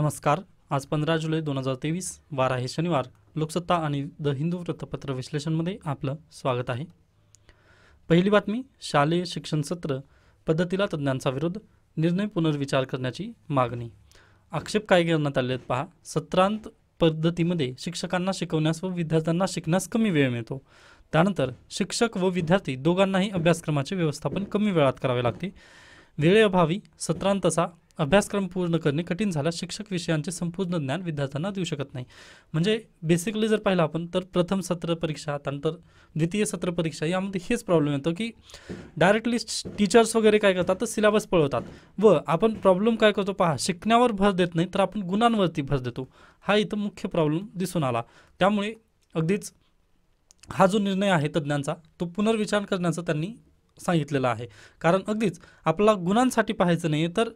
नमस्कार आज पंधरा जुलै दोन हजार तेवीस वार आहे शनिवार लोकसत्ता आणि द हिंदू वृत्तपत्र विश्लेषणमध्ये आपलं स्वागत आहे पहिली बातमी शालेय शिक्षण सत्र पद्धतीला तज्ज्ञांचा विरोध निर्णय पुनर्विचार करण्याची मागणी आक्षेप काय करण्यात आले पहा सत्रांत पद्धतीमध्ये शिक्षकांना शिकवण्यास व विद्यार्थ्यांना शिकण्यास कमी वेळ मिळतो त्यानंतर शिक्षक व विद्यार्थी दोघांनाही अभ्यासक्रमाचे व्यवस्थापन कमी वेळात करावे लागते वेळेअभावी सत्रांतचा अभ्यासक्रम पूर्ण करणे कठीण झाल्यास शिक्षक विषयांचे संपूर्ण ज्ञान विद्यार्थ्यांना देऊ शकत नाही म्हणजे बेसिकली जर पाहिलं आपण तर प्रथम सत्र परीक्षा त्यानंतर द्वितीय सत्र परीक्षा यामध्ये हेच प्रॉब्लेम येतो की डायरेक्टली टीचर्स वगैरे काय करतात तर सिलेबस पळवतात व आपण प्रॉब्लेम काय करतो पहा शिकण्यावर भर देत नाही तर आपण गुणांवरती भर देतो हा इथं मुख्य प्रॉब्लेम दिसून आला त्यामुळे अगदीच हा जो निर्णय आहे तज्ज्ञांचा तो पुनर्विचार करण्याचा त्यांनी सांगितलेलं आहे कारण अगदीच आपला गुणांसाठी पाहायचं नाही तर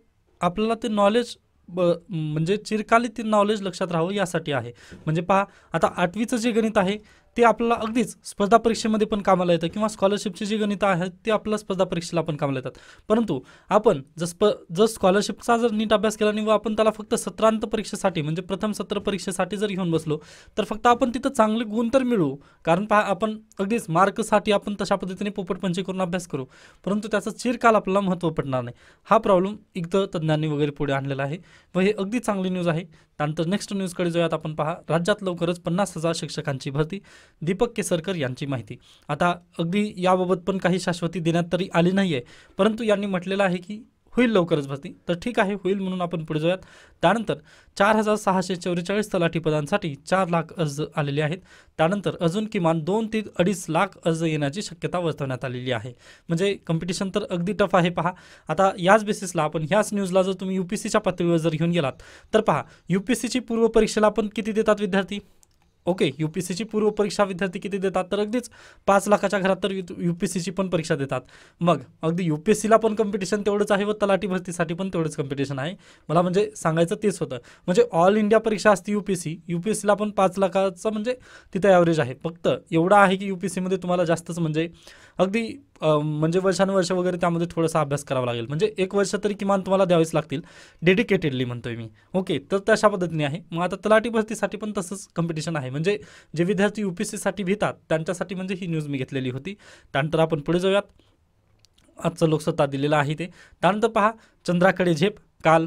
आपल्याला ते नॉलेज ब म्हणजे चिरकाली ते नॉलेज लक्षात राहावं यासाठी आहे म्हणजे पहा आता आठवीचं जे गणित आहे ते आपल्याला अगदीच स्पर्धा परीक्षेमध्ये पण कामाला येतं किंवा स्कॉलरशिपची जी गणित आहेत ते आपल्याला स्पर्धा परीक्षेला पण कामाला येतात परंतु आपण जस प जर स्कॉलरशिपचा जर नीट अभ्यास केला नाही व आपण त्याला फक्त सत्रांत परीक्षेसाठी म्हणजे प्रथम सत्र परीक्षेसाठी जर घेऊन बसलो तर फक्त आपण तिथं चांगले गुण तर मिळू कारण पहा आपण अगदीच मार्कसाठी आपण तशा पद्धतीने पोपटपंची करून अभ्यास करू परंतु त्याचा चिरकाल आपल्याला महत्त्व पडणार नाही हा प्रॉब्लेम एकदम तज्ज्ञांनी वगैरे पुढे आणलेला आहे व हे अगदी चांगली न्यूज आहे त्यानंतर नेक्स्ट न्यूजकडे जाऊयात आपण पहा राज्यात लवकरच पन्नास हजार शिक्षकांची भरती दीपक केसरकर यांची माहिती आता अगदी याबाबत पण काही शाश्वती देण्यात तरी आली नाही आहे परंतु यांनी म्हटलेलं आहे की होईल लवकरच भरती तर ठीक आहे होईल म्हणून आपण पुढे जाऊयात त्यानंतर चार हजार सहाशे चौवेचाळीस तलाठी पदांसाठी चार लाख अर्ज आलेले आहेत त्यानंतर अजून किमान दोन ते अडीच लाख अर्ज येण्याची शक्यता वर्तवण्यात आलेली आहे म्हणजे कॉम्पिटिशन तर अगदी टफ आहे पहा आता याच बेसिसला आपण ह्याच न्यूजला जर तुम्ही यू पी सीच्या पातळीवर जर घेऊन गेलात तर पहा यू पी सीची पूर्व परीक्षेला आपण किती देतात विद्यार्थी ओके यू पी पूर्व परीक्षा विद्यार्थी किती देतात तर अगदीच पाच लाखाच्या घरात तर यू पी सीची पण परीक्षा देतात मग अगदी यू पी पण कॉम्पिटिशन तेवढंच आहे व तलाठी भरतीसाठी पण तेवढंच कॉम्पिटिशन आहे मला म्हणजे सांगायचं तेच होतं म्हणजे ऑल इंडिया परीक्षा असते U P S C U P S पण पाच लाखाचं म्हणजे तिथं ॲव्हरेज आहे फक्त एवढं आहे की यू पी सीमध्ये तुम्हाला जास्तच म्हणजे अगदी म्हणजे वर्षानुवर्ष वगैरे त्यामध्ये थोडासा अभ्यास करावा लागेल म्हणजे एक वर्ष तरी किमान तुम्हाला द्यावेच लागतील डेडिकेटेडली म्हणतोय मी ओके तर तशा पद्धतीने आहे मग आता तलाठी भरतीसाठी पण तसंच कॉम्पिटिशन आहे म्हणजे जे विद्यार्थी यू पी एस सीसाठी भितात त्यांच्यासाठी म्हणजे ही न्यूज मी घेतलेली होती त्यानंतर आपण पुढे जाऊयात आजचं लोकसत्ता दिलेलं आहे ते त्यानंतर पहा चंद्राकडे झेप काल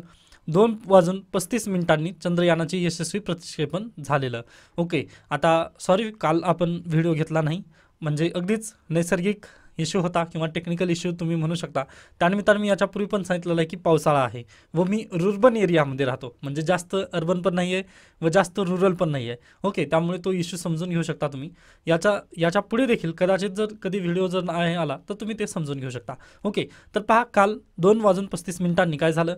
दोन वाजून पस्तीस मिनिटांनी चंद्रयानाचे यशस्वी प्रक्षेपण झालेलं ओके आता सॉरी काल आपण व्हिडिओ घेतला नाही म्हणजे अगदीच नैसर्गिक इश्यू होता किंवा टेक्निकल इश्यू तुम्ही म्हणू शकता त्यानिमित्तानं मी याच्यापूर्वी पण सांगितलेलं आहे की पावसाळा आहे व मी रुर्बन एरियामध्ये राहतो म्हणजे जास्त अर्बन पण नाही आहे व जास्त रुरल पण नाही आहे ओके त्यामुळे तो इश्यू समजून घेऊ शकता तुम्ही याच्या याच्या पुढे देखील कदाचित जर कधी व्हिडिओ जर नाही आला तर तुम्ही ते समजून घेऊ शकता ओके तर पहा काल दोन वाजून पस्तीस मिनिटांनी काय झालं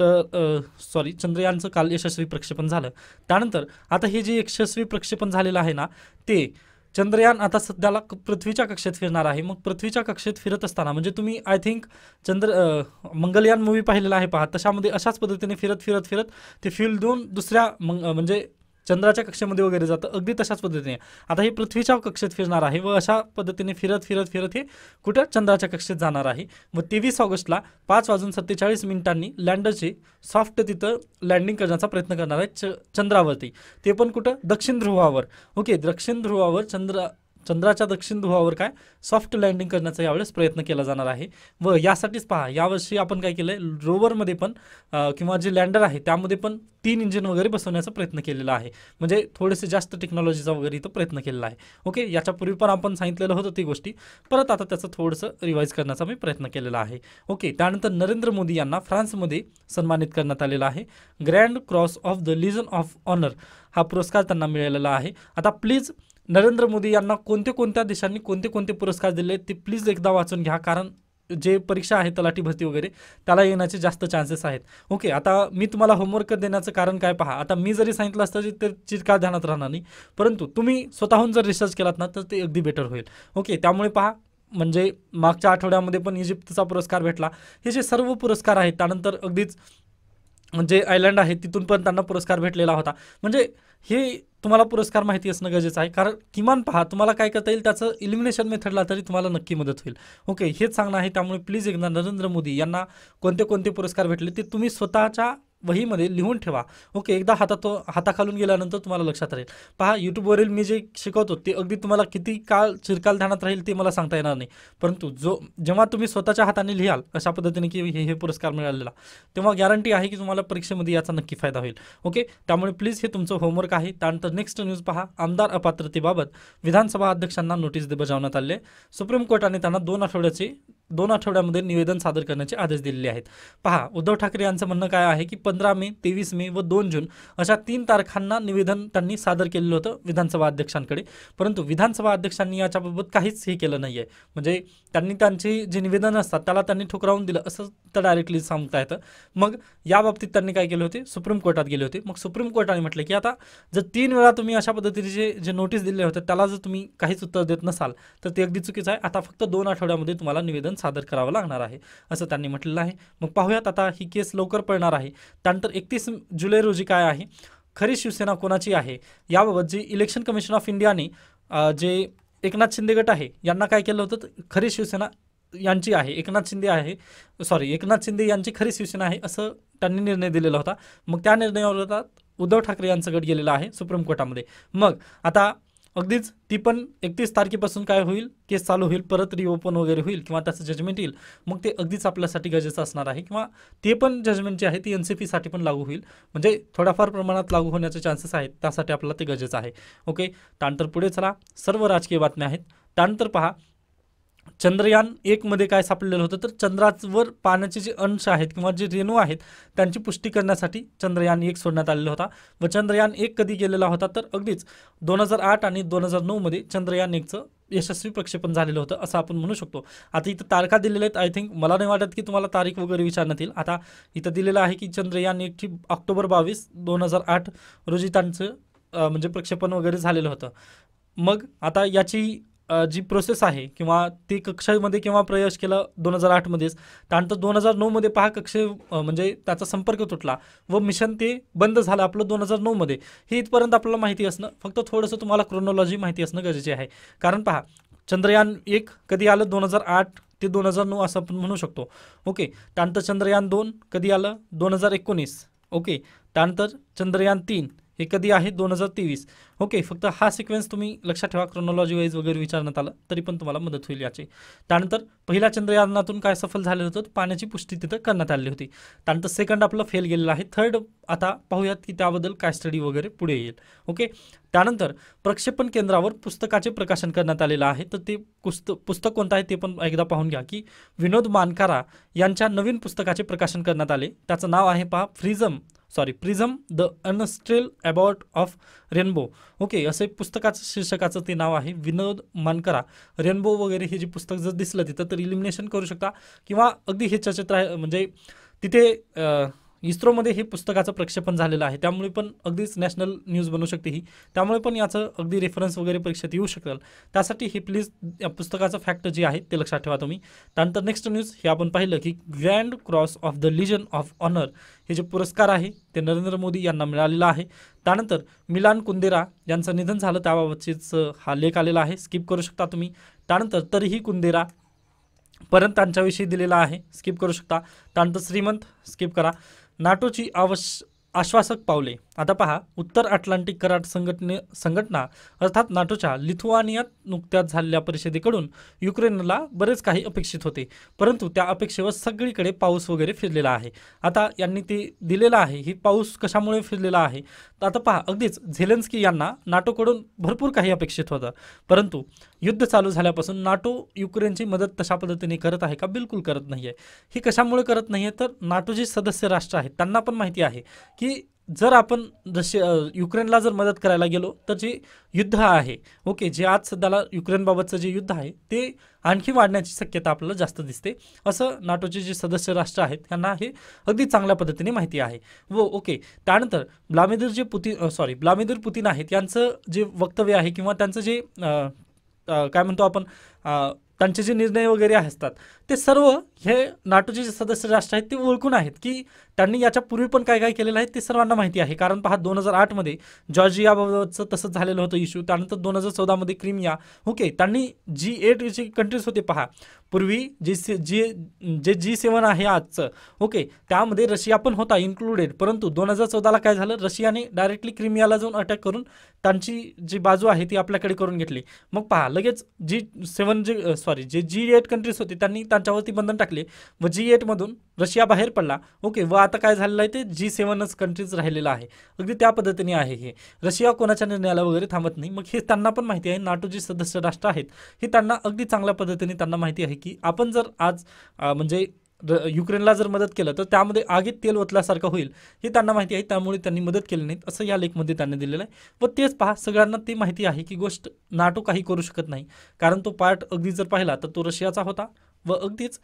तर सॉरी चंद्रयानचं काल यशस्वी प्रक्षेपण झालं त्यानंतर आता हे जे यशस्वी प्रक्षेपण झालेलं आहे ना ते चंद्रयान आता सध्याला पृथ्वीच्या कक्षेत फिरणार आहे मग पृथ्वीच्या कक्षेत फिरत असताना म्हणजे तुम्ही I think Chandra Mangalyaan movie पाहिलेला आहे पहा तशामध्ये अशाच पद्धतीने फिरत फिरत फिरत ते फ्युल देऊन दुसऱ्या मंग म्हणजे चंद्राच्या कक्षेमध्ये वगैरे जातं अगदी तशाच पद्धतीने आता हे पृथ्वीच्या कक्षेत फिरणार आहे व अशा पद्धतीने फिरत फिरत फिरत हे कुठं चंद्राच्या कक्षेत जाणार आहे व तेवीस ऑगस्टला पाच वाजून सत्तेचाळीस मिनिटांनी लँडरचे सॉफ्ट तिथं लँडिंग करण्याचा प्रयत्न करणार आहे च चंद्रावरती ते पण कुठं दक्षिण ध्रुवावर ओके दक्षिण ध्रुवावर चंद्र चंद्राच्या दक्षिण ध्रुवावर काय सॉफ्ट लँडिंग करण्याचा यावेळेस प्रयत्न केला जाणार आहे व यासाठीच पहा यावर्षी आपण काय केलं आहे रोवरमध्ये पण किंवा जे लँडर आहे त्यामध्ये पण तीन इंजिन वगैरे बसवण्याचा प्रयत्न केलेला आहे म्हणजे थोडेसे जास्त टेक्नॉलॉजीचा वगैरे इथं प्रयत्न केलेला आहे ओके याच्यापूर्वी पण आपण सांगितलेलं होतं ती गोष्टी परत आता त्याचं थोडंसं रिवाईज करण्याचा मी प्रयत्न केलेला आहे ओके त्यानंतर नरेंद्र मोदी यांना फ्रान्समध्ये सन्मानित करण्यात आलेला आहे grand cross of the legion of honour हा पुरस्कार त्यांना मिळालेला आहे आता प्लीज नरेंद्र मोदी यांना कोणत्या कोणत्या देशांनी कोणते कोणते पुरस्कार दिले ते प्लीज एकदा वाचून घ्या कारण जे परीक्षा आहे तलाठी भरती वगैरे त्याला येण्याचे जास्त चान्सेस आहेत ओके आता मी तुम्हाला होमवर्क देण्याचं कारण काय पहा आता मी जरी सांगितलं असतं तर चिरकाळ ध्यानात राहणार नाही परंतु तुम्ही स्वतःहून जर रिसर्च केलात ना तर ते अगदी बेटर होईल ओके त्यामुळे पहा म्हणजे मागच्या आठवड्यामध्ये पण इजिप्तचा पुरस्कार भेटला हे जे सर्व पुरस्कार आहेत त्यानंतर अगदीच जे आयलंड आहे तिथून पण त्यांना पुरस्कार भेटलेला होता म्हणजे हे तुम्हाला पुरस्कार माहिती असणं गरजेचं आहे कारण किमान पहा तुम्हाला काय करता येईल त्याचं इलिमिनेशन मेथडला तरी तुम्हाला नक्की मदत होईल ओके हेच सांगणं आहे त्यामुळे प्लीज एकदा नरेंद्र मोदी यांना कोणते कोणते पुरस्कार भेटले ते तुम्ही स्वतःच्या वहीमध्ये लिहून ठेवा ओके एकदा हातात हाताखालून गेल्यानंतर तुम्हाला लक्षात राहील पहा यूट्यूबवरील मी जे शिकवतो ते अगदी तुम्हाला किती काळ चिरकाल ध्यानात राहील ते मला सांगता येणार नाही परंतु जो जेव्हा तुम्ही स्वतःच्या हाताने लिहाल अशा पद्धतीने की हे हे पुरस्कार मिळालेला तेव्हा गॅरंटी आहे की तुम्हाला परीक्षेमध्ये याचा नक्की फायदा होईल ओके त्यामुळे प्लीज हे तुमचं होमवर्क आहे त्यानंतर नेक्स्ट न्यूज पहा आमदार अपात्रतेबाबत विधानसभा अध्यक्षांना नोटीस बजावण्यात आले सुप्रीम कोर्टाने त्यांना दोन आठवड्याचे दोन आठवड्यामध्ये निवेदन सादर करण्याचे आदेश दिलेले आहेत पहा उद्धव ठाकरे यांचं म्हणणं काय आहे की पंधरा मे तेवीस मे व दोन जून अशा तीन तारखांना निवेदन त्यांनी सादर केलेलं होतं विधानसभा अध्यक्षांकडे परंतु विधानसभा अध्यक्षांनी याच्याबाबत काहीच हे केलं नाही आहे म्हणजे त्यांनी त्यांची जे निवेदन असतात त्याला त्यांनी ठुकरावून दिलं असं तर डायरेक्टली सांगता येतं मग याबाबतीत त्यांनी काय केले होते सुप्रीम कोर्टात गेले होते मग सुप्रीम कोर्टाने म्हटलं की आता जर तीन वेळा तुम्ही अशा पद्धतीचे जे नोटीस दिले होते त्याला जर तुम्ही काहीच उत्तर देत नसाल तर ते अगदी चुकीचं आहे आता फक्त दोन आठवड्यामध्ये तुम्हाला निवेदन सादर करावं लागणार आहे असं त्यांनी म्हटलेलं आहे मग पाहूयात आता ही केस लवकर पळणार आहे त्यानंतर एकतीस जुलै रोजी काय आहे खरी शिवसेना कोणाची आहे याबाबत जी इलेक्शन कमिशन ऑफ इंडियाने जे एकनाथ शिंदे गट आहे यांना काय केलं होतं खरी शिवसेना यांची आहे एकनाथ शिंदे आहे सॉरी एकनाथ शिंदे यांची खरी शिवसेना आहे असं त्यांनी निर्णय दिलेला होता मग त्या निर्णयावर उद्धव ठाकरे यांचं गट गेलेला आहे सुप्रीम कोर्टामध्ये मग आता अगदीच ती पण एकतीस तारखेपासून काय होईल केस चालू होईल परत रिओपन वगैरे होईल किंवा त्याचं जजमेंट येईल मग ते अगदीच आपल्यासाठी गरजेचं असणार आहे किंवा ते पण जजमेंट जे आहे ते एन सी पीसाठी पण लागू होईल म्हणजे थोड्याफार प्रमाणात लागू होण्याचे चान्सेस आहेत त्यासाठी आपल्याला ते गरजेचं आहे ओके त्यानंतर पुढे चला सर्व राजकीय बातम्या आहेत त्यानंतर पहा चंद्रयान एकमध्ये काय सापडलेलं होतं तर चंद्रावर पाण्याचे जे अंश आहेत किंवा जे रेणू आहेत त्यांची पुष्टी करण्यासाठी चंद्रयान एक सोडण्यात आलेला होता व चंद्रयान एक कधी गेलेला होता तर अगदीच दोन हजार आठ आणि दोन हजार नऊमध्ये चंद्रयान एकचं यशस्वी प्रक्षेपण झालेलं होतं असं आपण म्हणू शकतो आता इथं तारखा दिलेल्या आहेत आय थिंक मला नाही वाटत की तुम्हाला तारीख वगैरे विचारण्यात येईल आता इथं दिलेलं आहे की चंद्रयान एकची ऑक्टोबर बावीस दोन हजार आठ रोजी त्यांचं म्हणजे प्रक्षेपण वगैरे झालेलं होतं मग आता याची जी प्रोसेस आहे किंवा ती कक्षामध्ये किंवा प्रयश केला दोन हजार आठमध्येच त्यानंतर दोन हजार नऊमध्ये पहा कक्षे म्हणजे त्याचा संपर्क तुटला व मिशन ते बंद झालं आपलं दोन हजार नऊमध्ये हे इथपर्यंत आपल्याला माहिती असणं फक्त थोडंसं तुम्हाला क्रोनॉलॉजी माहिती असणं गरजेचे आहे कारण पहा चंद्रयान एक कधी आलं दोन हजार आठ ते दोन हजार नऊ असं आपण म्हणू शकतो ओके त्यानंतर चंद्रयान दोन कधी आलं दोन हजार एकोणीस ओके त्यानंतर चंद्रयान तीन हे कधी आहे दोन हजार तेवीस ओके फक्त हा सिक्वेन्स तुम्ही लक्षात ठेवा क्रोनॉलॉजी वाईज वगैरे विचारण्यात आलं तरी पण तुम्हाला मदत होईल याची त्यानंतर पहिल्या चंद्रयानातून काय सफल झालेलं होतं पाण्याची पुष्टी तिथं करण्यात आलेली होती त्यानंतर सेकंड आपलं फेल गेलेलं आहे थर्ड आता पाहूयात की त्याबद्दल काय स्टडी वगैरे पुढे येईल ओके त्यानंतर प्रक्षेपण केंद्रावर पुस्तकाचे प्रकाशन करण्यात आलेलं आहे तर ते पुस्त पुस्तक कोणतं आहे ते पण एकदा पाहून घ्या की विनोद मानकारा यांच्या नवीन पुस्तकाचे प्रकाशन करण्यात आले त्याचं नाव आहे पहा फ्रिझम सॉरी प्रिझम द अनस्ट्रेल अबाउट ऑफ रेनबो ओके असं एक पुस्तकाचं शीर्षकाचं ते नाव आहे विनोद मानकरा रेनबो वगैरे हे जे पुस्तक जर दिसलं तिथं तर इलिमिनेशन करू शकता किंवा अगदी हे चर्चेत म्हणजे तिथे इस्रोमध्ये हे पुस्तकाचं प्रक्षेपण झालेलं आहे त्यामुळे पण अगदीच नॅशनल न्यूज बनू शकते ही त्यामुळे पण याचं अगदी रेफरन्स वगैरे परीक्षेत येऊ शकेल त्यासाठी हे प्लीज या पुस्तकाचं फॅक्ट जे आहे ते लक्षात ठेवा तुम्ही त्यानंतर नेक्स्ट न्यूज हे आपण पाहिलं की grand cross of the legion of honour हे जे पुरस्कार आहे ते नरेंद्र मोदी यांना मिळालेलं आहे त्यानंतर मिलान कुंदेरा यांचं निधन झालं त्याबाबतचीच हा लेख आलेला आहे स्किप करू शकता तुम्ही त्यानंतर तरीही कुंदेरा परत त्यांच्याविषयी दिलेला आहे स्किप करू शकता त्यानंतर श्रीमंत स्किप करा नाटोची आवश्यक आश्वासक पावले आता पहा उत्तर अटलांटिक कराट संघटने संघटना अर्थात नाटोच्या लिथुआनियात नुकत्याच झालेल्या परिषदेकडून युक्रेनला बरेच काही अपेक्षित होते परंतु त्या अपेक्षेवर सगळीकडे पाऊस वगैरे फिरलेला आहे आता यांनी ते दिलेला आहे ही पाऊस कशामुळे फिरलेला आहे तर आता पहा अगदीच झेलेन्स्की यांना नाटोकडून भरपूर काही अपेक्षित होतं परंतु युद्ध चालू झाल्यापासून नाटो युक्रेनची मदत तशा पद्धतीने करत आहे का बिलकुल करत नाही आहे ही कशामुळे करत नाही आहे तर नाटो जे सदस्य राष्ट्र आहेत त्यांना पण माहिती आहे की जर आपण जसे युक्रेनला जर मदत करायला गेलो तर जे युद्ध आहे ओके जे आज सध्याला युक्रेनबाबतचं जे युद्ध आहे ते आणखी वाढण्याची शक्यता आपल्याला जास्त दिसते असं नाटोचे जे सदस्य राष्ट्र आहेत त्यांना हे अगदी चांगल्या पद्धतीने माहिती आहे व ओके त्यानंतर ब्लामेदूर जे पुतीन सॉरी ब्लामेदूर पुतीन आहेत यांचं जे वक्तव्य आहे किंवा त्यांचं जे काय म्हणतो आपण त्यांचे जे निर्णय वगैरे असतात ते सर्व हे नाटोचे जे सदस्य राष्ट्र आहेत ते ओळखून आहेत की त्यांनी याच्यापूर्वी पण काय काय केलेलं आहे ते सर्वांना माहिती आहे कारण पहा दोन हजार आठमध्ये जॉर्जियाबाबतचं तसंच झालेलं होतं इश्यू त्यानंतर दोन हजार चौदामध्ये क्रिमिया ओके त्यांनी जी एट जे कंट्रीज होते पहा पूर्वी जी से जी जे जी सेवन आहे आजचं ओके त्यामध्ये रशिया पण होता इन्क्लुडेड परंतु दोन हजार चौदाला काय झालं रशियाने डायरेक्टली क्रिमियाला जाऊन अटॅक करून त्यांची जी बाजू आहे ती आपल्याकडे करून घेतली मग पहा लगेच जी सेवन जे सॉरी जे जी एट कंट्रीज होती त्यांनी त्यांच्यावरती बंधन टाकले व जी एटमधून रशिया बाहेर पडला ओके व आता काय झालेलं आहे ते जी सेवनच कंट्रीज राहिलेलं आहे अगदी त्या पद्धतीने आहे हे रशिया कोणाच्या निर्णयाला वगैरे थांबत नाही मग हे त्यांना पण माहिती आहे नाटो जी सदस्य राष्ट्र आहेत हे त्यांना अगदी चांगल्या पद्धतीने त्यांना माहिती आहे की आपण जर आज म्हणजे युक्रेनला जर मदत केलं तर त्यामध्ये आगीत तेल ओतल्यासारखं होईल हे त्यांना माहिती आहे त्यामुळे त्यांनी मदत केली नाहीत असं या लेखमध्ये त्यांनी दिलेलं आहे व तेच पहा सगळ्यांना ते माहिती आहे की गोष्ट नाटो काही करू शकत नाही कारण तो पार्ट अगदी जर पाहिला तर तो रशियाचा होता व अगदीच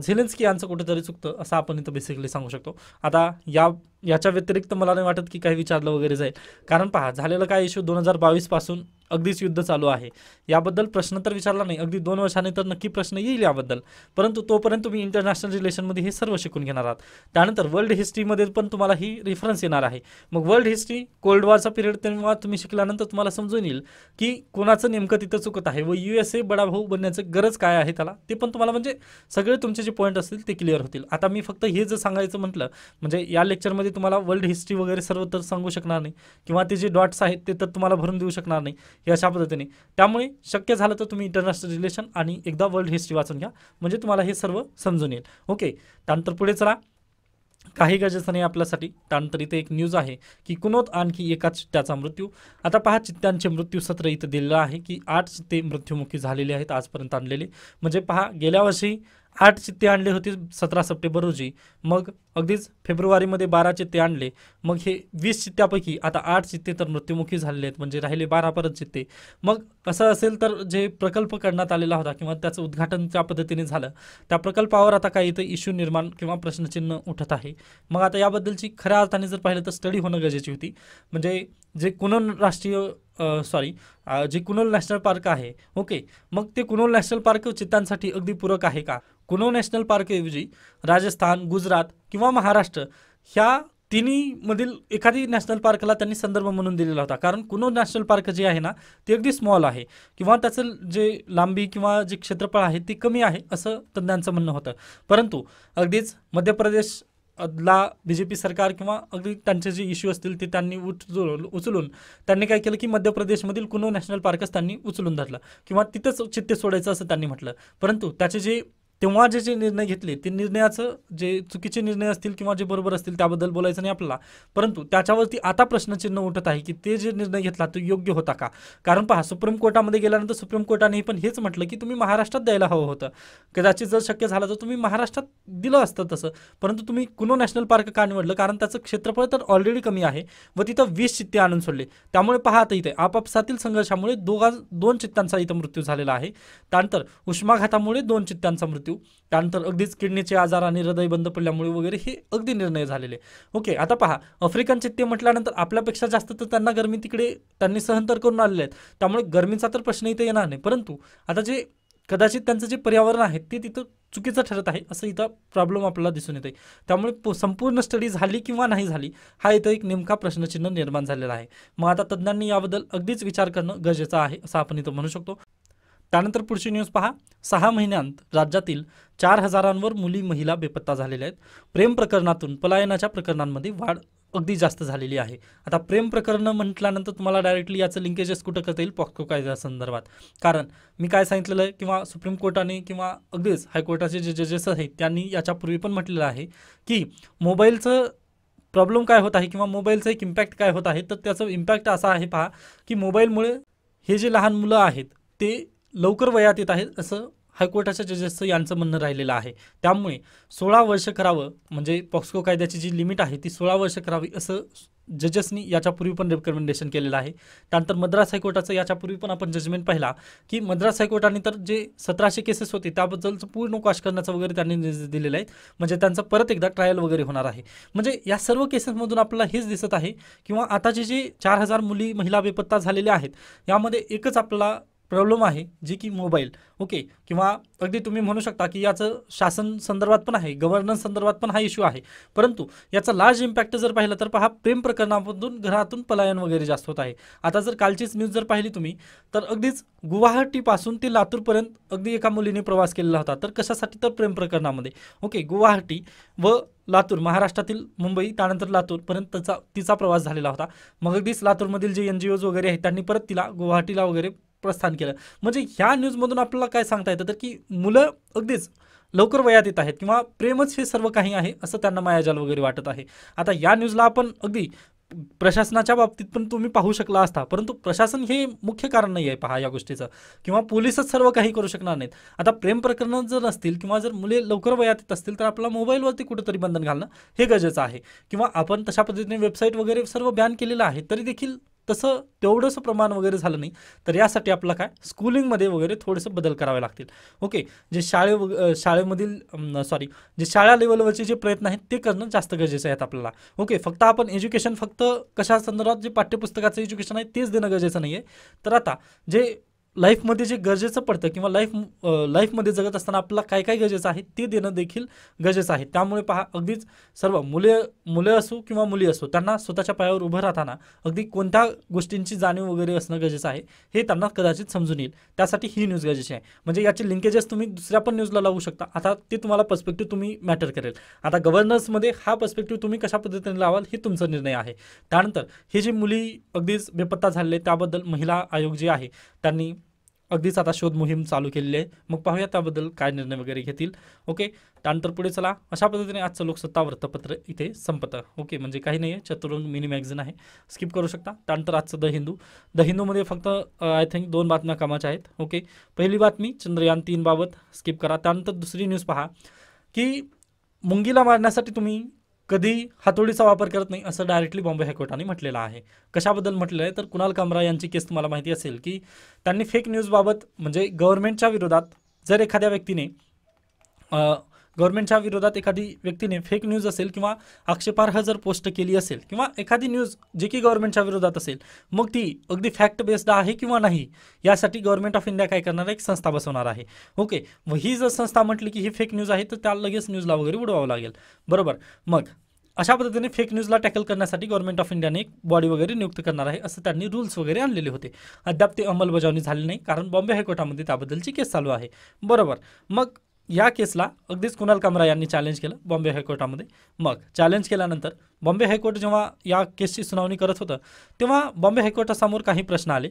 झेलेन्स्की यांचं कुठेतरी चुकतं असं आपण इथं बेसिकली सांगू शकतो आता या याच्या व्यतिरिक्त मला नाही वाटत की काही विचारलं वगैरे जाईल कारण पहा झालेलं काय इश्यू दोन हजार बावीसपासून अगदीच युद्ध चालू आहे याबद्दल प्रश्न तर विचारला नाही अगदी दोन वर्षाने तर नक्की प्रश्न येईल याबद्दल परंतु तोपर्यंत तुम्ही इंटरनॅशनल रिलेशनमध्ये हे सर्व शिकून घेणार आहात त्यानंतर वर्ल्ड हिस्ट्रीमध्ये पण तुम्हाला ही रेफरन्स येणार आहे मग वर्ल्ड हिस्ट्री कोल्ड वॉरचा पिरियड तेव्हा तुम्ही शिकल्यानंतर तुम्हाला समजून येईल की कोणाचं नेमकं तिथं चुकत आहे व यू एस ए बडा भाऊ बनण्याचं गरज काय आहे त्याला ते पण तुम्हाला म्हणजे सगळे तुम तुमचे जे पॉईंट असतील ते क्लिअर होतील आता मी फक्त हे जर सांगायचं म्हटलं म्हणजे या लेक्चरमध्ये तुम्हाला वर्ल्ड हिस्ट्री वगैरे सर्व तर सांगू शकणार नाही किंवा ते जे डॉट्स आहेत ते तर तुम्हाला भरून देऊ शकणार नाही हे अशा पद्धतीने त्यामुळे शक्य झालं तर तुम्ही इंटरनॅशनल रिलेशन आणि एकदा वर्ल्ड हिस्ट्री वाचून घ्या म्हणजे तुम्हाला हे सर्व समजून येईल ओके त्यानंतर पुढे चला काही गरजेचं नाही आपल्यासाठी त्यानंतर इथे एक न्यूज आहे की कुणोत आणखी एकाच चित्त्याचा मृत्यू आता पहा चित्त्यांचे मृत्यू सत्र इथं दिलेलं आहे की आठ ते मृत्युमुखी झालेले आहेत आजपर्यंत आणलेले म्हणजे पहा गेल्या वर्षी आठ चित्ते आणले होते सतरा सप्टेंबर रोजी मग अगदीच फेब्रुवारीमध्ये बारा चित्ते आणले मग हे वीस चित्त्यापैकी आता आठ चित्ते तर मृत्युमुखी झालेले आहेत म्हणजे राहिले बारा परत चित्ते मग असं असेल तर जे प्रकल्प करण्यात आलेला होता किंवा त्याचं उद्घाटन त्या पद्धतीने झालं त्या प्रकल्पावर आता काही इथं इश्यू निर्माण किंवा प्रश्नचिन्ह उठत आहे मग आता याबद्दलची खऱ्या अर्थाने जर पाहिलं तर स्टडी होणं गरजेची होती म्हणजे जे कोण राष्ट्रीय सॉरी जे कुनोल नॅशनल पार्क आहे ओके मग ते कुनोल नॅशनल पार्क चित्तांसाठी अगदी पूरक आहे का कुनोल नॅशनल पार्कऐवजी राजस्थान गुजरात किंवा महाराष्ट्र ह्या तिन्हीमधील एखादी नॅशनल पार्कला त्यांनी संदर्भ म्हणून दिलेला होता कारण कुनो नॅशनल पार्क जे आहे ना ते अगदी स्मॉल आहे किंवा त्याचं जे लांबी किंवा जे क्षेत्रफळ आहे ते कमी आहे असं तज्ज्ञांचं म्हणणं होतं परंतु अगदीच मध्य प्रदेश ला बी जे पी सरकार किंवा अगदी त्यांचे जे इश्यू असतील ते त्यांनी उचल उचलून त्यांनी काय केलं की मध्य प्रदेशमधील कुनो नॅशनल पार्कच त्यांनी उचलून धरलं किंवा तिथंच चित्ते सोडायचं असं त्यांनी म्हटलं परंतु त्याचे जे तेव्हा जे जे निर्णय घेतले ते निर्णयाचं जे चुकीचे निर्णय असतील किंवा जे बरोबर असतील त्याबद्दल बोलायचं नाही आपल्याला परंतु त्याच्यावरती आता प्रश्नचिन्ह उठत आहे की ते जे निर्णय घेतला तो योग्य होता का कारण पहा सुप्रीम कोर्टामध्ये गेल्यानंतर सुप्रीम कोर्टाने पण हेच म्हटलं की तुम्ही महाराष्ट्रात द्यायला हवं होतं कदाचित जर शक्य झालं तर तुम्ही महाराष्ट्रात दिलं असतं तसं परंतु तुम्ही कुनो नॅशनल पार्क का निवडलं कारण त्याचं क्षेत्रफळ तर ऑलरेडी कमी आहे व तिथं वीस चित्ते आणून सोडले त्यामुळे पहा आता इथे आपापसातील संघर्षामुळे दोघा दोन चित्त्यांचा इथं मृत्यू झालेला आहे त्यानंतर उष्माघातामुळे दोन चित्त्यांचा मृत्यू मृत्यू त्यानंतर अगदीच किडनीचे आजार आणि हृदय बंद पडल्यामुळे वगैरे हे अगदी निर्णय झालेले ओके आता पहा आफ्रिकन चित्ते म्हटल्यानंतर आपल्यापेक्षा जास्त तर त्यांना गरमी तिकडे त्यांनी सहन तर करून आलेले आहेत त्यामुळे गरमीचा तर प्रश्न इथे येणार नाही परंतु आता जे कदाचित त्यांचं जे पर्यावरण आहे ते तिथं चुकीचं ठरत आहे असं इथं प्रॉब्लेम आपल्याला दिसून आहे त्यामुळे संपूर्ण स्टडी झाली किंवा नाही झाली हा इथं एक नेमका प्रश्नचिन्ह निर्माण झालेला आहे मग आता तज्ज्ञांनी याबद्दल अगदीच विचार करणं गरजेचं आहे असं आपण इथं म्हणू शकतो त्यानंतर पुढची न्यूज पहा सहा महिन्यांत राज्यातील चार हजारांवर मुली महिला बेपत्ता झालेल्या आहेत प्रेम प्रकरणातून पलायनाच्या प्रकरणांमध्ये वाढ अगदी जास्त झालेली आहे आता प्रेम प्रकरणं म्हटल्यानंतर तुम्हाला डायरेक्टली याचं लिंकेजेस कुठं करता येईल पॉक्सो कायद्यासंदर्भात कारण मी काय सांगितलेलं आहे किंवा सुप्रीम कोर्टाने किंवा अगदीच हायकोर्टाचे जे जजेस आहेत त्यांनी याच्यापूर्वी पण म्हटलेलं आहे की मोबाईलचं प्रॉब्लेम काय होत आहे किंवा मोबाईलचं एक इम्पॅक्ट काय होत आहे तर त्याचं इम्पॅक्ट असा आहे पहा की मोबाईलमुळे हे जे लहान मुलं आहेत ते लवकर वयात येत आहेत असं हायकोर्टाच्या जजेसचं यांचं म्हणणं राहिलेलं आहे त्यामुळे सोळा वर्ष करावं म्हणजे पॉक्सको कायद्याची जी लिमिट आहे ती सोळा वर्ष करावी असं जजेसनी याच्यापूर्वी पण रेकमेंडेशन केलेलं आहे त्यानंतर मद्रास हायकोर्टाचं याच्यापूर्वी पण आपण जजमेंट पाहिला की मद्रास हायकोर्टाने तर जे सतराशे केसेस होते त्याबद्दलचं पूर्ण काश करण्याचा वगैरे त्यांनी निर्देश दिलेले आहेत म्हणजे त्यांचं परत एकदा ट्रायल वगैरे होणार आहे म्हणजे या सर्व केसेसमधून आपल्याला हेच दिसत आहे किंवा आताची जे चार हजार मुली महिला बेपत्ता झालेल्या आहेत यामध्ये एकच आपल्याला प्रॉब्लेम आहे जी की मोबाईल ओके किंवा अगदी तुम्ही म्हणू शकता की याचं शासन संदर्भात पण आहे गव्हर्नन्स संदर्भात पण हा इश्यू आहे परंतु याचा लार्ज इम्पॅक्ट जर पाहिला तर पहा प्रेम प्रकरणामधून घरातून पलायन वगैरे जास्त होत आहे आता जर कालचीच न्यूज जर पाहिली तुम्ही तर अगदीच गुवाहाटीपासून ते लातूरपर्यंत अगदी एका मुलीने प्रवास केलेला होता तर कशासाठी तर प्रेम प्रकरणामध्ये ओके गुवाहाटी व लातूर महाराष्ट्रातील मुंबई त्यानंतर लातूरपर्यंत तिचा तिचा प्रवास झालेला होता मग अगदीच लातूरमधील जे एन जी ओज वगैरे आहेत त्यांनी परत तिला गुवाहाटीला वगैरे प्रस्थान केलं म्हणजे ह्या न्यूजमधून आपल्याला काय सांगता येतं तर की मुलं अगदीच लवकर वयात येत आहेत किंवा प्रेमच हे सर्व काही आहे असं त्यांना मायाजाल वगैरे वाटत आहे आता या न्यूजला आपण अगदी प्रशासनाच्या बाबतीत पण तुम्ही पाहू शकला असता परंतु प्रशासन हे मुख्य कारण नाही आहे पहा या गोष्टीचं किंवा पोलिसच सर्व काही करू शकणार नाहीत आता प्रेम प्रकरण जर असतील किंवा जर मुले लवकर वयात येत असतील तर आपला मोबाईलवरती कुठंतरी बंधन घालणं हे गरजेचं आहे किंवा आपण तशा पद्धतीने वेबसाईट वगैरे सर्व बॅन केलेलं आहे तरी देखील तसं तेवढंसं प्रमाण वगैरे झालं नाही तर यासाठी आपलं काय स्कूलिंगमध्ये वगैरे थोडंसं बदल करावे लागतील ओके जे शाळे वग शाळेमधील सॉरी जे शाळा लेवलवरचे जे प्रयत्न आहेत ते करणं जास्त गरजेचं आहेत आपल्याला ओके फक्त आपण एज्युकेशन फक्त कशा संदर्भात जे पाठ्यपुस्तकाचं एज्युकेशन आहे तेच देणं गरजेचं नाही आहे तर आता जे लाईफमध्ये जे गरजेचं पडतं किंवा लाईफ लाईफमध्ये जगत असताना आपल्याला काय काय गरजेचं आहे ते देणं देखील गरजेचं आहे त्यामुळे पहा अगदीच सर्व मुले मुले असो किंवा मुली असो त्यांना स्वतःच्या पायावर उभं राहताना अगदी कोणत्या गोष्टींची जाणीव वगैरे असणं गरजेचं आहे हे त्यांना कदाचित समजून येईल त्यासाठी ही न्यूज गरजेची आहे म्हणजे याचे लिंकेजेस तुम्ही दुसऱ्या पण न्यूजला लावू शकता आता ते तुम्हाला पर्स्पेक्टिव्ह तुम्ही मॅटर करेल आता गव्हर्नन्समध्ये हा पर्स्पेक्टिव्ह तुम्ही कशा पद्धतीने लावाल हे तुमचा निर्णय आहे त्यानंतर हे जे मुली अगदीच बेपत्ता झालेले त्याबद्दल महिला आयोग जे आहे त्यांनी अगदीच आता शोध मोहीम चालू केलेली आहे मग पाहूया त्याबद्दल काय निर्णय वगैरे घेतील ओके त्यानंतर पुढे चला अशा पद्धतीने आजचं लोकसत्ता वृत्तपत्र इथे संपतं ओके म्हणजे काही नाही आहे चतुरंग मिनी मॅगझिन आहे स्किप करू शकता त्यानंतर आजचं द हिंदू द हिंदूमध्ये फक्त आय थिंक दोन बातम्या कामाच्या आहेत ओके पहिली बातमी चंद्रयान तीनबाबत स्किप करा त्यानंतर दुसरी न्यूज पहा की मुंगीला मारण्यासाठी तुम्ही कधी हातोडीचा वापर करत नाही असं डायरेक्टली बॉम्बे हायकोर्टाने म्हटलेलं आहे कशाबद्दल म्हटलेलं आहे तर कुणाल कामरा यांची केस तुम्हाला माहिती असेल की त्यांनी फेक न्यूजबाबत म्हणजे गव्हर्नमेंटच्या विरोधात जर एखाद्या व्यक्तीने गव्हर्नमेंटच्या विरोधात एखादी व्यक्तीने फेक न्यूज असेल किंवा आक्षेपार्ह जर पोस्ट केली असेल किंवा एखादी न्यूज जे की गव्हर्नमेंटच्या विरोधात असेल मग ती अगदी फॅक्ट बेस्ड आहे किंवा नाही यासाठी गव्हर्नमेंट ऑफ इंडिया काय करणार एक संस्था बसवणार आहे ओके मग ही जर संस्था म्हटली की ही फेक न्यूज आहे तर त्या लगेच न्यूजला वगैरे उडवावं लागेल बरोबर मग अशा पद्धतीने फेक न्यूजला टॅकल करण्यासाठी गव्हर्नमेंट ऑफ इंडियाने एक बॉडी वगैरे नियुक्त करणार आहे असं त्यांनी रूल्स वगैरे आणलेले होते अद्याप ते अंमलबजावणी झाली नाही कारण बॉम्बे हायकोर्टामध्ये त्याबद्दलची केस चालू आहे बरोबर मग या केसला अगदीच कुणाल कामरा यांनी चॅलेंज केलं बॉम्बे हायकोर्टामध्ये मग चॅलेंज केल्यानंतर बॉम्बे हायकोर्ट जेव्हा या केसची सुनावणी करत होतं तेव्हा बॉम्बे हायकोर्टासमोर काही प्रश्न आले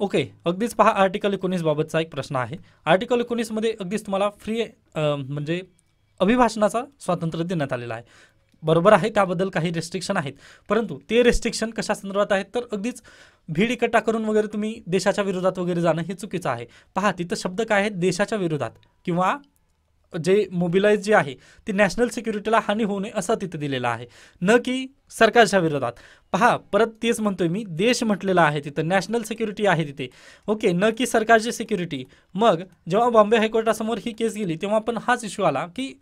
ओके अगदीच पहा आर्टिकल एकोणीसबाबतचा एक प्रश्न आहे आर्टिकल एकोणीसमध्ये अगदीच तुम्हाला फ्री म्हणजे अभिभाषणाचा स्वातंत्र्य देण्यात आलेला आहे बरोबर आहे त्याबद्दल काही रेस्ट्रिक्शन आहेत परंतु ते रेस्ट्रिक्शन कशा संदर्भात आहेत तर अगदीच भीड इकट्ठा करून वगैरे तुम्ही देशाच्या विरोधात वगैरे जाणं हे चुकीचं आहे पहा तिथं शब्द काय आहेत देशाच्या विरोधात किंवा जे मोबिलाईज जे आहे ते नॅशनल सिक्युरिटीला हानी होऊ नये असं तिथे दिलेलं आहे न की सरकारच्या विरोधात पहा परत तेच म्हणतोय मी देश म्हटलेला आहे तिथं नॅशनल सिक्युरिटी आहे तिथे ओके न की सरकारची सिक्युरिटी मग जेव्हा बॉम्बे हायकोर्टासमोर ही केस गेली तेव्हा पण हाच इश्यू आला की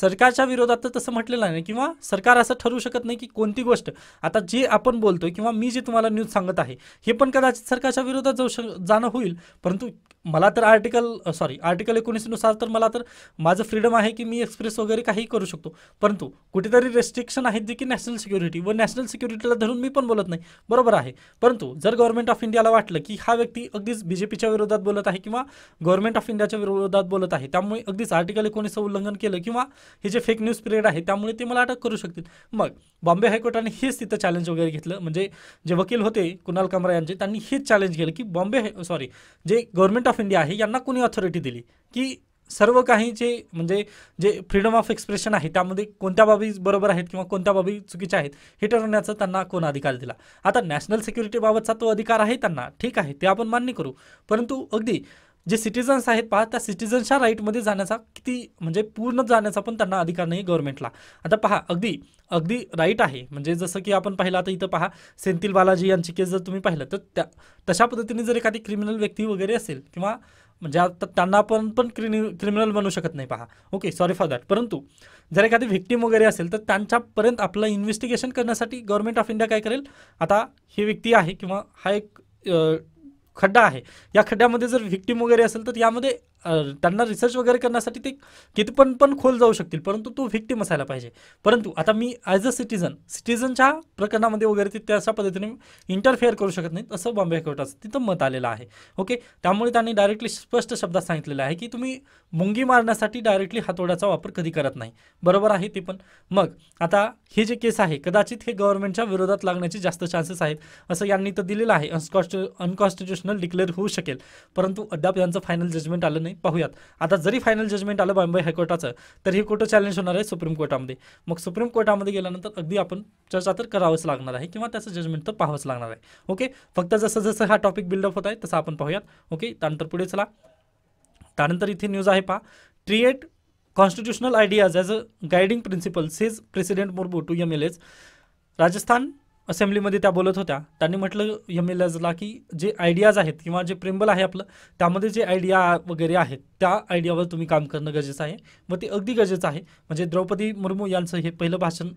सरकारच्या विरोधात तर तसं म्हटलेलं नाही किंवा सरकार असं ठरवू शकत नाही की कोणती गोष्ट आता जे आपण बोलतोय किंवा मी जे तुम्हाला न्यूज सांगत आहे हे पण कदाचित सरकारच्या विरोधात जाऊ शक जाणं होईल परंतु मला तर आर्टिकल सॉरी आर्टिकल एकोणीसनुसार तर मला तर माझं फ्रीडम आहे की मी एक्सप्रेस वगैरे काही करू शकतो परंतु कुठेतरी रेस्ट्रिक्शन आहेत जे की नॅशनल सिक्युरिटी व नॅशनल सिक्युरिटीला धरून मी पण बोलत नाही बरोबर आहे परंतु जर गव्हर्नमेंट ऑफ इंडियाला वाटलं की हा व्यक्ती अगदीच बीजेपीच्या विरोधात बोलत आहे किंवा गव्हर्नमेंट ऑफ इंडियाच्या विरोधात बोलत आहे त्यामुळे अगदीच आर्टिकल एकोणीसचं उल्लंघन केलं किंवा हे जे फेक न्यूज पिरियड आहे त्यामुळे ते मला अटक करू शकतील मग बॉम्बे हायकोर्टाने हेच तिथं चॅलेंज वगैरे घेतलं म्हणजे जे वकील होते कुणाल कमरा यांचे त्यांनी हेच चॅलेंज केलं की बॉम्बे सॉरी जे गव्हर्नमेंट ऑफ इंडिया आहे यांना कोणी ऑथॉरिटी दिली की सर्व काही जे म्हणजे जे फ्रीडम ऑफ एक्सप्रेशन आहे त्यामध्ये कोणत्या बाबी बरोबर आहेत किंवा कोणत्या बाबी चुकीच्या आहेत हे ठरवण्याचा त्यांना कोण अधिकार दिला आता नॅशनल सिक्युरिटीबाबतचा तो अधिकार आहे त्यांना ठीक आहे ते आपण मान्य करू परंतु अगदी जे सिटिझन्स आहेत पहा त्या सिटिझन्सच्या राईटमध्ये जाण्याचा किती म्हणजे पूर्ण जाण्याचा पण त्यांना अधिकार नाही गव्हर्नमेंटला आता पहा अगदी अगदी राईट आहे म्हणजे जसं की आपण पाहिलं आता इथं पहा सेंथिल बालाजी यांची केस जर तुम्ही पाहिलं तर त्या तशा पद्धतीने जर एखादी क्रिमिनल व्यक्ती वगैरे असेल किंवा म्हणजे आता त्यांना आपण पण क्रिमि क्रिमिनल बनू शकत नाही पहा ओके सॉरी फॉर दॅट परंतु जर एखादी व्हिक्टीम वगैरे असेल तर त्यांच्यापर्यंत आपलं इन्व्हेस्टिगेशन करण्यासाठी गव्हर्नमेंट ऑफ इंडिया काय करेल आता ही व्यक्ती आहे किंवा हा एक खड्डा आहे या खड्ड्यामध्ये जर व्हिक्टीम वगैरे असेल तर यामध्ये त्यांना रिसर्च वगैरे करण्यासाठी ते कितपण पण खोल जाऊ शकतील परंतु तो व्हिक्टिम असायला पाहिजे परंतु आता मी ॲज अ सिटिझन सिटिझनच्या प्रकरणामध्ये वगैरे ते त्या अशा पद्धतीने इंटरफेअर करू शकत नाहीत असं बॉम्बे कोर्टाचं तिथं मत आलेलं आहे ओके त्यामुळे त्यांनी डायरेक्टली स्पष्ट शब्दात सांगितलेलं आहे की तुम्ही मुंगी मारण्यासाठी डायरेक्टली हातोड्याचा वापर कधी करत नाही बरोबर आहे ते पण मग आता हे जे केस आहे कदाचित हे गव्हर्नमेंटच्या विरोधात लागण्याचे जास्त चान्सेस आहेत असं यांनी तर दिलेलं आहे अनकॉन्स्टिट्यूशनल अनकॉन्स्टिट्युशनल डिक्लेअर होऊ शकेल परंतु अद्याप यांचं फायनल जजमेंट आलं नाही पाहूयात आता जरी फायनल जजमेंट आलं बॉम्बे हायकोर्टाचं तर हे कुठं चॅलेंज होणार आहे सुप्रीम कोर्टामध्ये मग सुप्रीम कोर्टामध्ये गेल्यानंतर अगदी आपण चर्चा तर करावंच लागणार आहे किंवा त्याचं जजमेंट तर पाहावंच लागणार आहे ओके फक्त जसं जसं हा टॉपिक बिल्डअप होत आहे तसं आपण पाहूयात ओके त्यानंतर पुढे चला त्यानंतर इथे न्यूज आहे पहा treat constitutional ideas as a guiding principle says president मोरबू to M L As Rajasthan असेंब्लीमध्ये त्या बोलत होत्या त्यांनी म्हटलं एम एल एजला की जे आयडियाज आहेत किंवा जे प्रेमबल आहे आपलं त्यामध्ये जे आयडिया वगैरे आहेत त्या आयडियावर तुम्ही काम करणं गरजेचं आहे मग ते अगदी गरजेचं आहे म्हणजे द्रौपदी मुर्मू यांचं हे पहिलं भाषण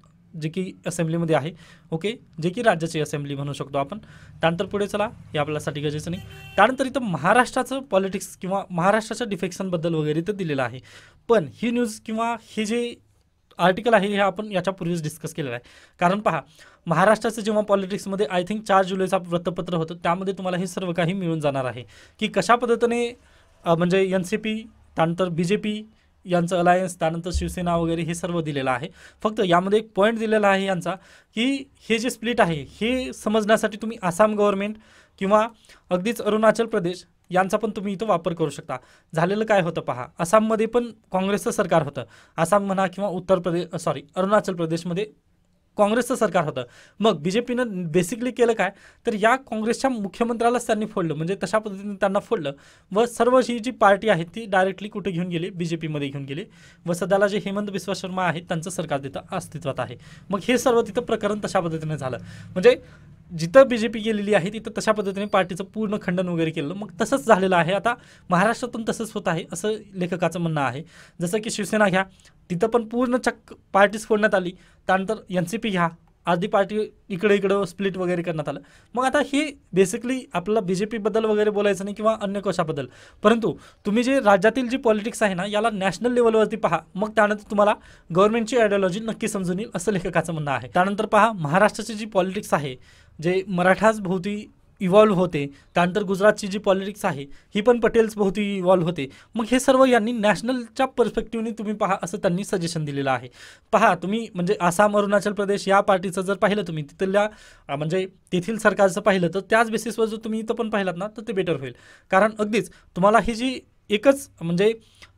जे की असेंब्लीमध्ये आहे ओके जे की राज्याची असेंब्ली म्हणू शकतो आपण त्यानंतर पुढे चला हे आपल्यासाठी गरजेचं नाही त्यानंतर इथं महाराष्ट्राचं पॉलिटिक्स किंवा महाराष्ट्राच्या डिफेक्शनबद्दल वगैरे तर दिलेलं आहे पण ही न्यूज किंवा हे जे आर्टिकल आहे हे आपण याच्यापूर्वीच डिस्कस केलेलं आहे कारण पहा महाराष्ट्राचं जेव्हा पॉलिटिक्समध्ये आय थिंक चार जुलैचा वृत्तपत्र होतं त्यामध्ये तुम्हाला हे सर्व काही मिळून जाणार आहे की कशा पद्धतीने म्हणजे एन सी पी त्यानंतर बी जे पी यांचं अलायन्स त्यानंतर शिवसेना वगैरे हे सर्व दिलेलं आहे फक्त यामध्ये एक पॉईंट दिलेला आहे यांचा की हे जे स्प्लिट आहे हे समजण्यासाठी तुम्ही आसाम गव्हर्नमेंट किंवा अगदीच अरुणाचल प्रदेश यांचा पण तुम्ही इथं वापर करू शकता झालेलं काय होतं पहा आसाममध्ये पण काँग्रेसचं सरकार होतं आसाम म्हणा किंवा उत्तर प्रदेश सॉरी अरुणाचल प्रदेशमध्ये काँग्रेसचं सरकार होतं मग बी जे पीनं बेसिकली केलं काय तर या काँग्रेसच्या मुख्यमंत्र्यालाच त्यांनी फोडलं म्हणजे तशा पद्धतीने त्यांना फोडलं व सर्व ही जी पार्टी आहे ती डायरेक्टली कुठे घेऊन गेली बी जे पीमध्ये घेऊन गेली व सध्याला जे हेमंत बिस्वा शर्मा आहेत त्यांचं सरकार तिथं अस्तित्वात आहे मग हे सर्व तिथं प्रकरण तशा पद्धतीने झालं म्हणजे जिथं बी जे पी गेलेली आहे तिथं तशा पद्धतीने पार्टीचं पूर्ण खंडन वगैरे केलं मग तसंच झालेलं आहे आता महाराष्ट्रातून तसंच होत आहे असं लेखकाचं म्हणणं आहे जसं की शिवसेना घ्या तिथं पण पूर्ण चक्क पार्टीच फोडण्यात आली त्यानंतर एन सी पी घ्या आधी पार्टी इकडे इकडं स्प्लिट वगैरे करण्यात आलं मग आता हे बेसिकली आपल्याला बी जे पीबद्दल वगैरे बोलायचं नाही किंवा अन्य कशाबद्दल परंतु तुम्ही जे राज्यातील जी पॉलिटिक्स आहे ना याला नॅशनल लेवलवरती पहा मग त्यानंतर तुम्हाला गव्हर्नमेंटची आयडिओलॉजी नक्की समजून येईल असं लेखकाचं म्हणणं आहे त्यानंतर पहा महाराष्ट्राची जी पॉलिटिक्स आहे जे मराठासभोवती भोवती इव्हॉल्व्ह होते त्यानंतर गुजरातची जी पॉलिटिक्स आहे ही पण पटेल्स भोवती इव्हॉल्व्ह होते मग हे सर्व यांनी नॅशनलच्या पर्स्पेक्टिवनी तुम्ही पहा असं त्यांनी सजेशन दिलेलं आहे पहा तुम्ही म्हणजे आसाम अरुणाचल प्रदेश या पार्टीचं जर पाहिलं तुम्ही तिथल्या म्हणजे तेथील सरकारचं पाहिलं तर त्याच बेसिसवर जर तुम्ही इथं पण पाहिलात ना तर ते बेटर होईल कारण अगदीच तुम्हाला ही जी एकच म्हणजे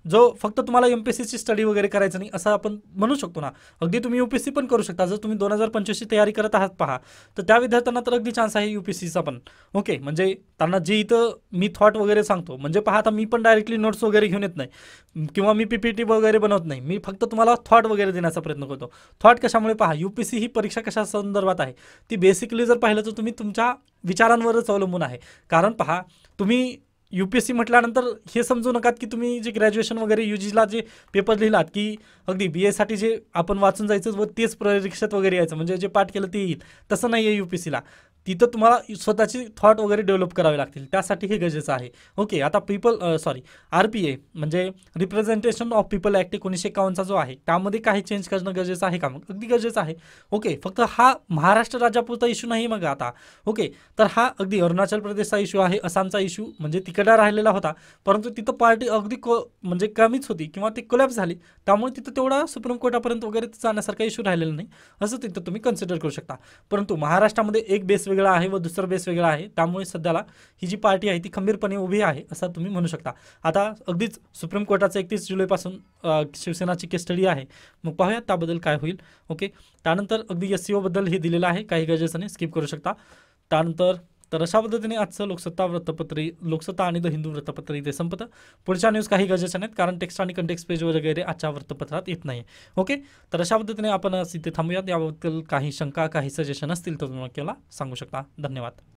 जो फक्त तुम्हाला एम पी एस सीची स्टडी वगैरे करायचं नाही असं आपण म्हणू शकतो ना अगदी तुम्ही यू पी सी पण करू शकता जर तुम्ही दोन हजार पंचवीसची तयारी करत आहात पहा तर त्या विद्यार्थ्यांना तर अगदी चान्स आहे यू पी सीचा पण ओके म्हणजे त्यांना जे इथं मी थॉट वगैरे सांगतो म्हणजे पहा आता मी पण डायरेक्टली नोट्स वगैरे घेऊन येत नाही किंवा मी पी पी टी वगैरे बनवत नाही मी फक्त तुम्हाला थॉट वगैरे देण्याचा प्रयत्न करतो थॉट कशामुळे पहा यू पी सी ही परीक्षा कशा संदर्भात आहे ती बेसिकली जर पाहिलं तर तुम्ही तुमच्या विचारांवरच अवलंबून आहे कारण पहा तुम्ही यू पी एस म्हटल्यानंतर हे समजू नका की तुम्ही जे ग्रॅज्युएशन वगैरे यू जीला जे पेपर लिहिलात की अगदी बी एसाठी जे आपण वाचून जायचं व तेच परीक्षेत वगैरे यायचं म्हणजे जे पाठ केलं ते येईल तसं नाही आहे यू पी तिथं तुम्हाला स्वतःची थॉट वगैरे डेव्हलप करावे लागतील त्यासाठी हे गरजेचं आहे ओके आता people sorry R P A म्हणजे रिप्रेझेंटेशन ऑफ पीपल ॲक्ट एकोणीसशे एकावन्नचा जो आहे त्यामध्ये काही चेंज करणं गरजेचं आहे का मग अगदी गरजेचं आहे ओके फक्त हा महाराष्ट्र राज्यापुरता इश्यू नाही मग आता ओके तर हा अगदी अरुणाचल प्रदेशचा इश्यू आहे आसामचा इश्यू म्हणजे तिकडा राहिलेला होता परंतु तिथं पार्टी अगदी को म्हणजे कमीच होती किंवा ती कोलॅप्स झाली त्यामुळे तिथं तेवढा सुप्रीम कोर्टापर्यंत वगैरे जाण्यासारखा इश्यू राहिलेला नाही असं तिथं तुम्ही कन्सिडर करू शकता परंतु महाराष्ट्रामध्ये एक बेस वेगळा आहे व दुसरा बेस वेगळा आहे त्यामुळे सध्याला ही जी पार्टी आहे ती खंबीरपणे उभी आहे असं तुम्ही म्हणू शकता आता अगदीच सुप्रीम कोर्टाचं एकतीस जुलैपासून शिवसेनाची स्टडी आहे मग पाहूया त्याबद्दल काय होईल ओके त्यानंतर अगदी एस सी ओबद्दल हे दिलेलं आहे काही गरजेचं स्किप करू शकता त्यानंतर तर अशा पद्धतीने आजचं लोकसत्ता वृत्तपत्र लोकसत्ता आणि द हिंदू वृत्तपत्र इथे संपतं पुढच्या न्यूज काही गरजेच्या नाहीत कारण टेक्स्ट आणि कंटेक्स्ट पेज वगैरे आजच्या वृत्तपत्रात येत नाही ओके तर अशा पद्धतीने आपण इथे थांबूयात याबद्दल काही शंका काही सजेशन असतील तर तुम्हाला सांगू शकता धन्यवाद